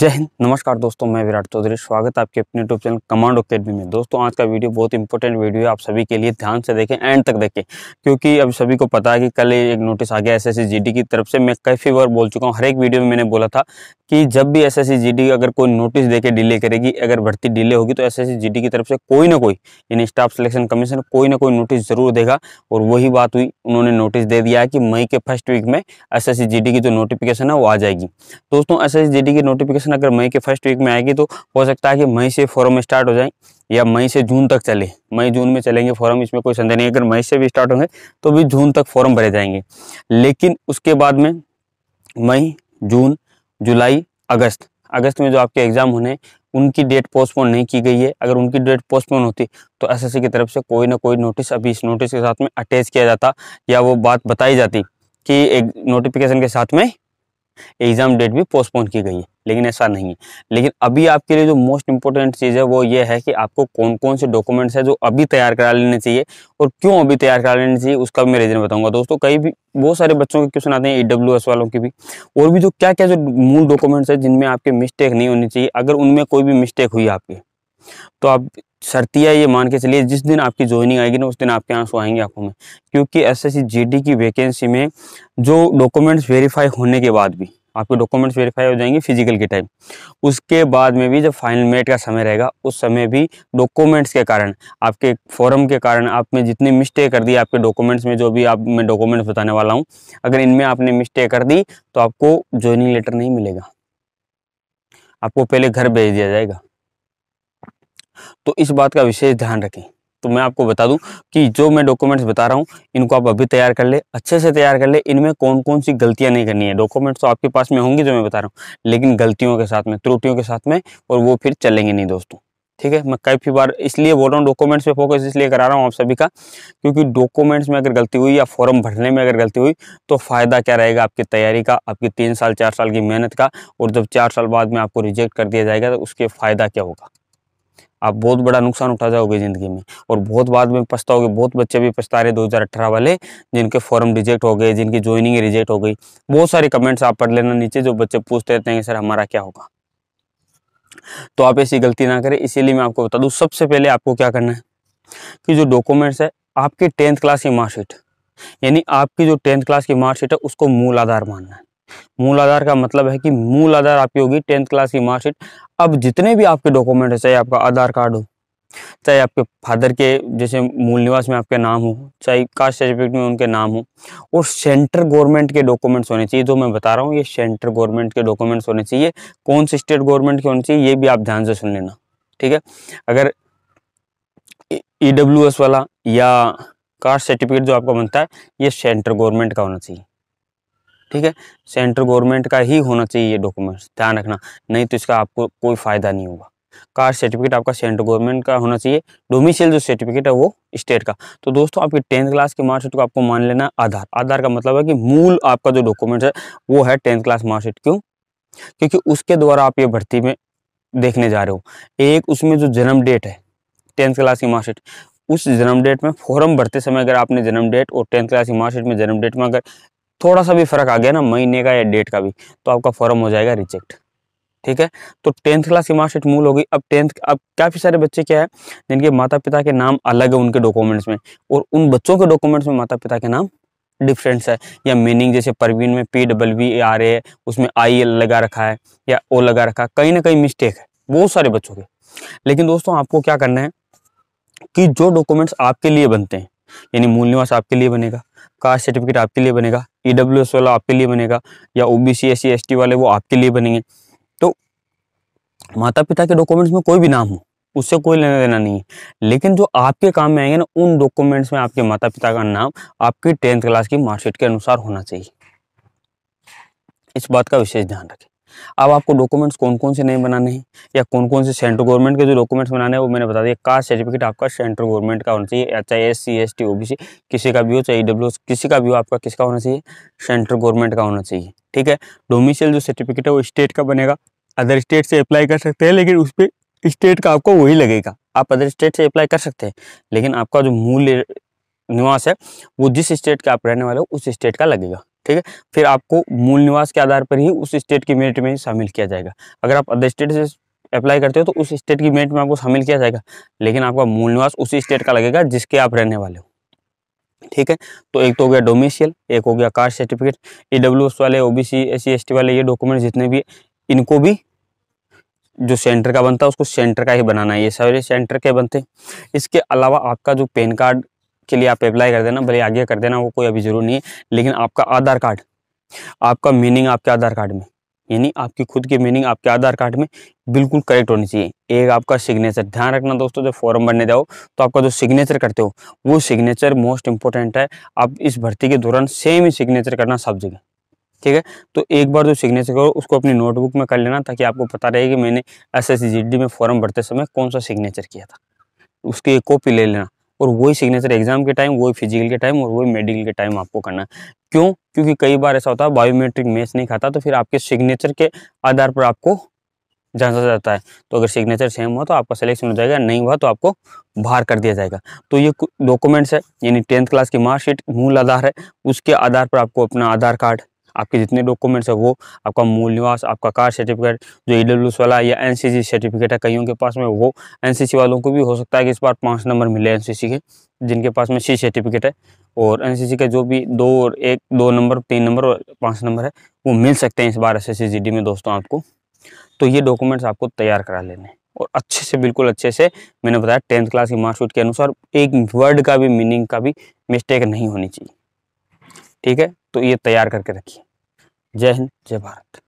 जय हिंद नमस्कार दोस्तों मैं विराट चौधरी स्वागत है आपके अपने यूट्यूब चैनल कमांडो अकेडमी में दोस्तों आज का वीडियो बहुत इंपॉर्टेंट वीडियो है आप सभी के लिए ध्यान से देखें एंड तक देखें क्योंकि अब सभी को पता है कि कल एक नोटिस आ गया एस एस की तरफ से मैं काफ़ी बार बोल चुका हूँ हर एक वीडियो में मैंने बोला था कि जब भी एस एस अगर कोई नोटिस देके डिले करेगी अगर भर्ती डिले होगी तो एस एस की तरफ से कोई ना कोई यानी स्टाफ सिलेक्शन कमीशन कोई ना कोई नोटिस जरूर देगा और वही बात हुई उन्होंने नोटिस दे दिया है कि मई के फर्स्ट वीक में एस एस की जो नोटिफिकेशन है वो आ जाएगी दोस्तों एस एस की नोटिफिकेशन अगर मई के फर्स्ट वीक में आएगी तो हो सकता है कि मई से फॉरम स्टार्ट हो जाए या मई से जून तक चले मई जून में चलेंगे फॉरम इसमें कोई संदेह नहीं अगर मई से भी स्टार्ट होंगे तो भी जून तक फॉरम भरे जाएंगे लेकिन उसके बाद में मई जून जुलाई अगस्त अगस्त में जो आपके एग्जाम होने उनकी डेट पोस्टपोन नहीं की गई है अगर उनकी डेट पोस्टपोन होती तो एसएससी की तरफ से कोई ना कोई नोटिस अभी इस नोटिस के साथ में अटैच किया जाता या वो बात बताई जाती कि एक नोटिफिकेशन के साथ में एग्ज़ाम डेट भी पोस्टपोन की गई है लेकिन ऐसा नहीं है लेकिन अभी आपके लिए जो मोस्ट इंपॉर्टेंट चीज़ है वो ये है कि आपको कौन कौन से डॉक्यूमेंट्स हैं जो अभी तैयार करा लेने चाहिए और क्यों अभी तैयार करा लेने चाहिए उसका भी मैं रीज़न बताऊंगा दोस्तों कई भी बहुत सारे बच्चों के क्वेश्चन आते हैं ई वालों के भी और भी जो क्या क्या जो मूल डॉक्यूमेंट्स हैं जिनमें आपके मिस्टेक नहीं होनी चाहिए अगर उनमें कोई भी मिस्टेक हुई आपकी तो आप शर्तियाँ ये मान के चलिए जिस दिन आपकी ज्वाइनिंग आएगी ना उस दिन आपके आंसू आएंगे आंखों में क्योंकि एस एस की वैकेंसी में जो डॉक्यूमेंट्स वेरीफाई होने के बाद भी आपके डॉक्यूमेंट्स वेरीफाई हो जाएंगे फिजिकल के टाइम उसके बाद में भी जब फाइनल मेट का समय रहेगा उस समय भी डॉक्यूमेंट्स के कारण आपके फॉरम के कारण आप में जितनी मिस्टेक कर दी आपके डॉक्यूमेंट्स में जो भी आप मैं डॉक्यूमेंट्स बताने वाला हूँ अगर इनमें आपने मिस्टेक कर दी तो आपको ज्वाइनिंग लेटर नहीं मिलेगा आपको पहले घर भेज दिया जाएगा तो इस बात का विशेष ध्यान रखें तो मैं आपको बता दूं कि जो मैं डॉक्यूमेंट्स बता रहा हूं इनको आप अभी तैयार कर ले अच्छे से तैयार कर ले इनमें कौन कौन सी गलतियां नहीं करनी है डॉक्यूमेंट्स तो आपके पास में होंगी जो मैं बता रहा हूं लेकिन गलतियों के साथ में त्रुटियों के साथ में और वो फिर चलेंगे नहीं दोस्तों ठीक है मैं काफ़ी बार इसलिए बोल रहा हूँ डॉक्यूमेंट्स पे फोकस इसलिए करा रहा हूँ आप सभी का क्योंकि डॉक्यूमेंट्स में अगर गलती हुई या फॉर्म भरने में अगर गलती हुई तो फ़ायदा क्या रहेगा आपकी तैयारी का आपकी तीन साल चार साल की मेहनत का और जब चार साल बाद में आपको रिजेक्ट कर दिया जाएगा तो उसके फ़ायदा क्या होगा आप बहुत बड़ा नुकसान उठा जाओगे ज़िंदगी में और बहुत बाद में पछताओगे बहुत बच्चे भी पछता रहे दो वाले जिनके फॉर्म रिजेक्ट हो गए जिनकी ज्वाइनिंग रिजेक्ट हो गई बहुत सारे कमेंट्स आप पढ़ लेना नीचे जो बच्चे पूछते रहते हैं सर हमारा क्या होगा तो आप ऐसी गलती ना करें इसीलिए मैं आपको बता दूँ सबसे पहले आपको क्या करना है कि जो डॉक्यूमेंट्स है आपकी टेंथ क्लास की मार्कशीट यानी आपकी जो टेंथ क्लास की मार्कशीट है उसको मूल आधार मानना है मूल आधार का मतलब है कि मूल आधार आपकी होगी टेंथ क्लास की मार्कशीट अब जितने भी आपके डॉक्यूमेंट है चाहे आपका आधार कार्ड हो चाहे आपके फादर के जैसे मूल निवास में आपके नाम हो चाहे कास्ट सर्टिफिकेट में उनके नाम हो और सेंट्रल गवर्नमेंट के डॉक्यूमेंट्स होने चाहिए जो मैं बता रहा हूँ ये सेंट्रल गवर्नमेंट के डॉक्यूमेंट्स होने चाहिए कौन से स्टेट गवर्नमेंट के होने चाहिए ये भी आप ध्यान से सुन लेना ठीक है अगर ई वाला या कास्ट सर्टिफिकेट जो आपका बनता है ये सेंट्रल गवर्नमेंट का होना चाहिए ठीक है सेंट्रल गवर्नमेंट का ही होना चाहिए ये डॉक्यूमेंट्स ध्यान रखना नहीं तो इसका आपको कोई फ़ायदा नहीं होगा कार सर्टिफिकेट आपका सेंट्रल गवर्नमेंट का होना चाहिए डोमिसल जो सर्टिफिकेट है वो स्टेट का तो दोस्तों आपकी टेंथ क्लास के मार्कशीट को आपको मान लेना है आधार आधार का मतलब है कि मूल आपका जो डॉक्यूमेंट है वो है टेंथ क्लास मार्कशीट क्यों क्योंकि उसके द्वारा आप ये भर्ती में देखने जा रहे हो एक उसमें जो जन्म डेट है टेंथ क्लास की मार्कशीट उस जन्म डेट में फॉर्म भरते समय अगर आपने जन्म डेट और टेंथ क्लास की मार्कशीट में जन्म डेट में अगर थोड़ा सा भी फर्क आ गया ना महीने का या डेट का भी तो आपका फॉर्म हो जाएगा रिजेक्ट ठीक है तो टेंथ क्लास की मार्कशीट मूल होगी अब टेंथ अब काफ़ी सारे बच्चे क्या है जिनके माता पिता के नाम अलग है उनके डॉक्यूमेंट्स में और उन बच्चों के डॉक्यूमेंट्स में माता पिता के नाम डिफरेंस है या मीनिंग जैसे परवीन में P double V R A उसमें आई एल लगा रखा है या ओ लगा रखा है कहीं ना कहीं मिस्टेक है बहुत सारे बच्चों के लेकिन दोस्तों आपको क्या करना है कि जो डॉक्यूमेंट्स आपके लिए बनते हैं यानी मूल निवास आपके लिए बनेगा कास्ट सर्टिफिकेट आपके लिए बनेगा ई e वाला आपके लिए बनेगा या ओ बी सी वाले वो आपके लिए बनेंगे तो माता पिता के डॉक्यूमेंट्स में कोई भी नाम हो उससे कोई लेना देना नहीं है लेकिन जो आपके काम में आएंगे ना उन डॉक्यूमेंट्स में आपके माता पिता का नाम आपकी टेंथ क्लास की मार्कशीट के अनुसार होना चाहिए इस बात का विशेष ध्यान रखें अब आपको डॉक्यूमेंट्स कौन कौन से नहीं बनाने हैं या कौन कौन से सेंट्रल गवर्नमेंट के जो डॉक्यूमेंट्स बनाने हैं वो मैंने बता दिया कास्ट सर्टिफिकेट आपका सेंट्रल गवर्नमेंट का होना चाहिए चाहे S C S T O B C किसी का भी हो चाहे डब्ल्यू e किसी का भी हो आपका किसका होना चाहिए सेंट्रल गवर्नमेंट का होना चाहिए ठीक है डोमिसल जो सर्टिफिकेट है वो स्टेट का बनेगा अदर स्टेट से अप्लाई कर सकते हैं लेकिन उस पर स्टेट का आपको वही लगेगा आप अदर स्टेट से अप्लाई कर सकते हैं लेकिन आपका जो मूल निवास है वो जिस स्टेट के आप रहने वाले हो उस स्टेट का लगेगा ठीक है फिर आपको मूल निवास के आधार पर ही उस स्टेट की मेरिट में शामिल किया जाएगा अगर आप अदर स्टेट से अप्लाई करते हो तो उस स्टेट की मेरिट में आपको शामिल किया जाएगा लेकिन आपका मूल निवास उसी स्टेट का लगेगा जिसके आप रहने वाले हो ठीक है तो एक तो हो गया डोमिशियल एक हो गया कास्ट सर्टिफिकेट ई वाले O B C S T वाले ये डॉक्यूमेंट जितने भी इनको भी जो सेंटर का बनता है उसको सेंटर का ही बनाना है ये सारे सेंटर के बनते हैं इसके अलावा आपका जो पैन कार्ड उसके लिए आप अप्लाई कर देना भले आगे कर देना वो कोई अभी जरूर नहीं है लेकिन आपका आधार कार्ड आपका मीनिंग आपके आधार कार्ड में यानी आपकी खुद की मीनिंग आपके आधार कार्ड में बिल्कुल करेक्ट होनी चाहिए एक आपका सिग्नेचर ध्यान रखना दोस्तों जब फॉर्म भरने जाओ तो आपका जो सिग्नेचर करते हो वो सिग्नेचर मोस्ट इंपॉर्टेंट है आप इस भर्ती के दौरान सेम ही सिग्नेचर करना सब जगह ठीक है तो एक बार जो सिग्नेचर करो उसको अपनी नोटबुक में कर लेना ताकि आपको पता रहे कि मैंने एस एस में फॉर्म भरते समय कौन सा सिग्नेचर किया था उसकी एक कॉपी ले लेना और वही सिग्नेचर एग्जाम के टाइम वही फिजिकल के टाइम और वही मेडिकल के टाइम आपको करना है क्यों क्योंकि कई बार ऐसा होता है बायोमेट्रिक मैच नहीं खाता तो फिर आपके सिग्नेचर के आधार पर आपको जांचा जाता है तो अगर सिग्नेचर सेम हुआ तो आपका सिलेक्शन हो जाएगा नहीं हुआ तो आपको बाहर कर दिया जाएगा तो ये डॉक्यूमेंट्स है यानी टेंथ क्लास की मार्कशीट मूल आधार है उसके आधार पर आपको अपना आधार कार्ड आपके जितने डॉक्यूमेंट्स है वो आपका मूल निवास आपका कार सर्टिफिकेट जो ई e वाला या एन सर्टिफिकेट है कईयों के पास में वो एन वालों को भी हो सकता है कि इस बार पाँच नंबर मिले एन के जिनके पास में सी सर्टिफिकेट है और एन का जो भी दो और एक दो नंबर तीन नंबर और पाँच नंबर है वो मिल सकते हैं इस बार एस एस में दोस्तों आपको तो ये डॉक्यूमेंट्स आपको तैयार करा लेने हैं और अच्छे से बिल्कुल अच्छे से मैंने बताया टेंथ क्लास की मार्कशीट के अनुसार एक वर्ड का भी मीनिंग का भी मिस्टेक नहीं होनी चाहिए ठीक है तो ये तैयार करके रखिए जय हिंद जय भारत